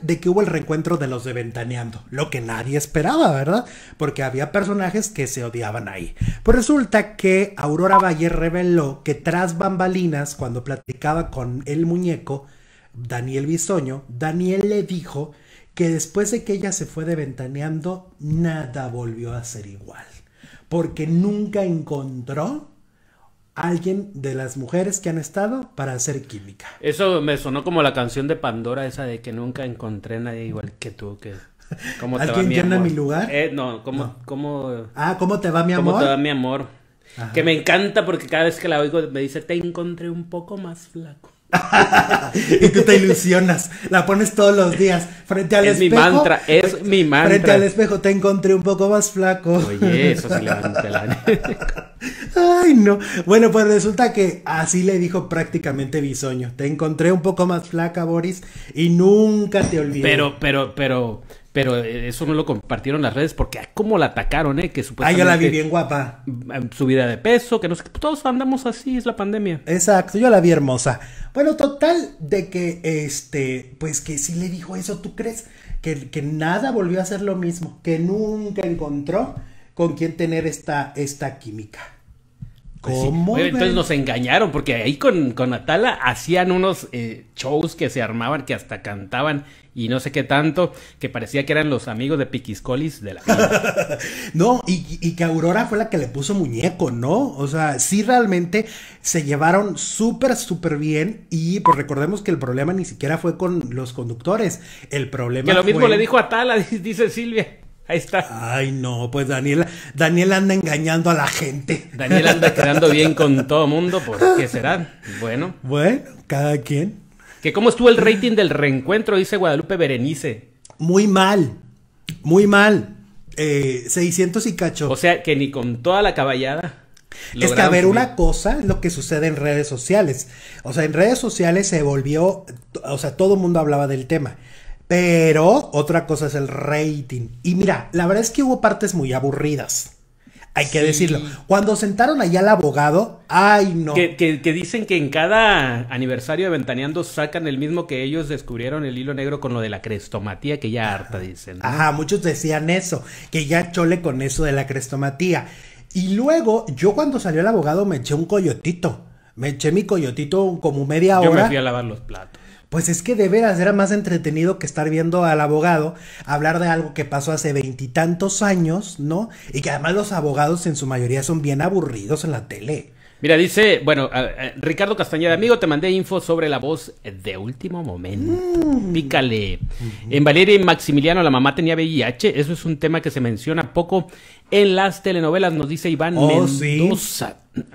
de que hubo el reencuentro de los de Ventaneando, lo que nadie esperaba, ¿verdad? Porque había personajes que se odiaban ahí. Pues resulta que Aurora Valle reveló que tras bambalinas, cuando platicaba con el muñeco, Daniel Bisoño, Daniel le dijo que después de que ella se fue de Ventaneando, nada volvió a ser igual, porque nunca encontró alguien de las mujeres que han estado para hacer química. Eso me sonó como la canción de Pandora, esa de que nunca encontré a nadie igual que tú, que... ¿Alguien llena mi, lugar? Eh, no, ¿cómo, ¿cómo, Ah, ¿cómo te va mi amor? ¿Cómo te va mi amor? Que me encanta porque cada vez que la oigo me dice, te encontré un poco más flaco. y tú te ilusionas, la pones todos los días frente al espejo. Es mi mantra, es mi mantra. Frente al espejo te encontré un poco más flaco. Oye, eso sí levanta la... Ay, no. Bueno, pues resulta que así le dijo prácticamente Bisoño. Te encontré un poco más flaca, Boris, y nunca te olvidé. Pero, pero, pero, pero eh, eso no lo compartieron las redes porque ah, cómo la atacaron, ¿eh? Que supuestamente... Ah, yo la vi bien guapa. Mm, mm, subida de peso, que no sé, todos andamos así, es la pandemia. Exacto, yo la vi hermosa. Bueno, total, de que, este, pues que sí le dijo eso, ¿tú crees? Que, nada volvió a ser lo mismo, que nunca encontró con quién tener esta, esta química. Pues entonces nos engañaron, porque ahí con, Atala hacían unos eh, shows que se armaban, que hasta cantaban y no sé qué tanto, que parecía que eran los amigos de Piquiscolis de la No, y, que Aurora fue la que le puso muñeco, ¿no? O sea, sí realmente se llevaron súper, súper bien. Y pues recordemos que el problema ni siquiera fue con los conductores. El problema. Que lo mismo le dijo Atala, dice Silvia. Ahí está. Ay, no, pues Daniel, Daniel anda engañando a la gente. Daniel anda quedando bien con todo mundo, pues, ¿qué será? Bueno. Bueno, cada quien. ¿Cómo estuvo el rating del reencuentro? Dice Guadalupe Berenice. Muy mal, muy mal. Eh, 600 y cacho. O sea, que ni con toda la caballada. Es que a ver, una cosa es lo que sucede en redes sociales. O sea, en redes sociales se volvió, o sea, todo el mundo hablaba del tema. Pero otra cosa es el rating. Y mira, la verdad es que hubo partes muy aburridas. Hay que decirlo. Cuando sentaron allá al abogado, ay no. Que, dicen que en cada aniversario de Ventaneando sacan el mismo que ellos descubrieron el hilo negro con lo de la crestomatía, que ya harta dicen. Ajá, muchos decían eso, que ya chole con eso de la crestomatía. Y luego, yo cuando salió el abogado me eché un coyotito. Me eché mi coyotito como media hora. Yo me fui a lavar los platos. Pues es que de veras era más entretenido que estar viendo al abogado hablar de algo que pasó hace veintitantos años, ¿no? Y que además los abogados en su mayoría son bien aburridos en la tele. Mira, dice, bueno, Ricardo Castañeda, amigo, te mandé info sobre la voz de último momento. Mm. Pícale. En Valeria y Maximiliano, la mamá tenía VIH. Eso es un tema que se menciona poco en las telenovelas, nos dice Iván oh,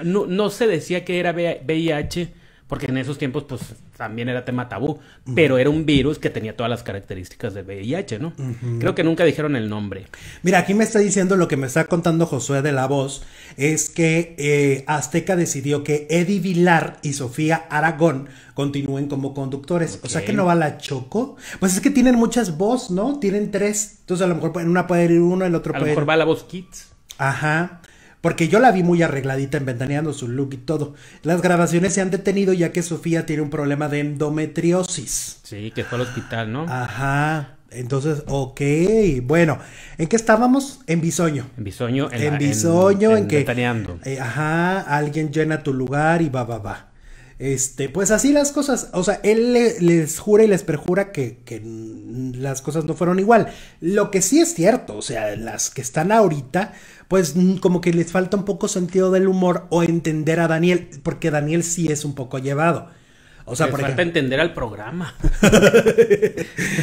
No, no se decía que era VIH porque en esos tiempos pues también era tema tabú, pero era un virus que tenía todas las características del VIH, ¿no? Creo que nunca dijeron el nombre. Mira, aquí me está diciendo lo que me está contando Josué de la Voz, es que eh, Azteca decidió que Eddie Vilar y Sofía Aragón continúen como conductores, o sea que no va la Choco, pues es que tienen muchas voz, ¿no? Tienen tres, entonces a lo mejor en una puede ir uno, el otro a puede A lo mejor va la voz Kids. Ajá porque yo la vi muy arregladita en ventaneando su look y todo. Las grabaciones se han detenido ya que Sofía tiene un problema de endometriosis. Sí, que fue al hospital, ¿no? Ajá. Entonces, ok, bueno, ¿en qué estábamos? En bisoño. En bisoño, en, bisoño, en, en, en eh, ajá, alguien llena tu lugar y va, va, va. Este, pues así las cosas. O sea, él les jura y les perjura que, que, las cosas no fueron igual. Lo que sí es cierto, o sea, las que están ahorita, pues mm, como que les falta un poco sentido del humor o entender a Daniel, porque Daniel sí es un poco llevado. O sea, falta entender al programa.